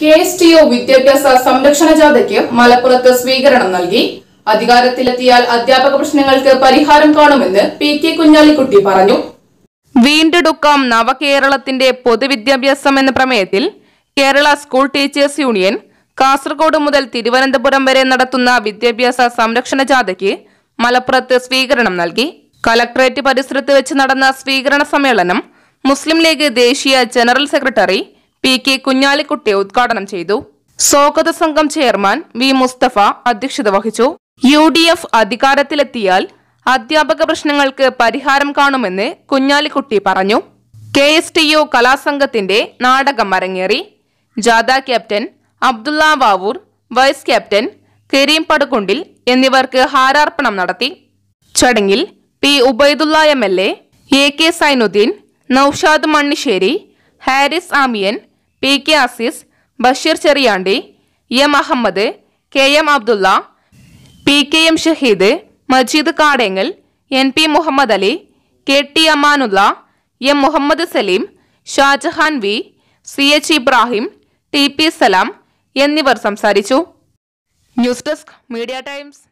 K S T O വിദ്യാഭ്യാസ സംരക്ഷണ ജാഥയ്ക്ക് മലപ്പുറത്ത് സ്വീകരണം നൽകി അധികാരത്തിലെത്തിയാൽ അധ്യാപക പ്രശ്നങ്ങൾക്ക് പരിഹാരം കാണുമെന്ന് പി കെ കുഞ്ഞാലിക്കുട്ടി പറഞ്ഞു വീണ്ടെടുക്കാം നവകേരളത്തിന്റെ പൊതുവിദ്യാഭ്യാസം എന്ന പ്രമേയത്തിൽ Kerala school teachers union Kasaragod മുതൽ തിരുവനന്തപുരം വരെ നടത്തുന്ന വിദ്യാഭ്യാസ സംരക്ഷണ ജാഥയ്ക്ക് മലപ്പുറത്ത് സ്വീകരണം നൽകി കലക്ടറേറ്റ് പരിസരത്ത് വെച്ച് നടന്ന സ്വീകരണ സമ്മേളനം മുസ്ലിം ലീഗ് ദേശീയ general secretary P K Kunhalikutty ഉദ്ഘാടനം ചെയ്തു സ്വാഗത സംഘം ചെയർമാൻ വി മുസ്തഫ അധ്യക്ഷത വഹിച്ചു യു ഡി എഫ് അധികാരത്തിലെത്തിയാൽ അധ്യാപക പ്രശ്നങ്ങൾക്ക് പരിഹാരം കാണുമെന്ന് കുഞ്ഞാലിക്കുട്ടി പറഞ്ഞു കെ എസ് ടി യു കലാസംഘത്തിന്റെ നാടകം അരങ്ങേറി ജാഥ captain Abdulla Vavoor vice captain Kareem Padukundil എന്നിവർക്ക് ഹാരാർപ്പണം നടത്തി ചടങ്ങിൽ P Ubaidulla M L A K Zainudheen Noushad Mannisseri Haris Amiyan P K Azeez Basheer Cheriyandi M Ahammed K M Abdulla P K M Shaheed Majeed Kadengal N P Muhammed Ali K T Amanulla M Muhammed Saleem Shajahan V C H Ibrahim T P Salam എന്നിവർ സംസാരിച്ചു ന്യൂസ് ഡെസ്ക് മീഡിയ ടൈംസ്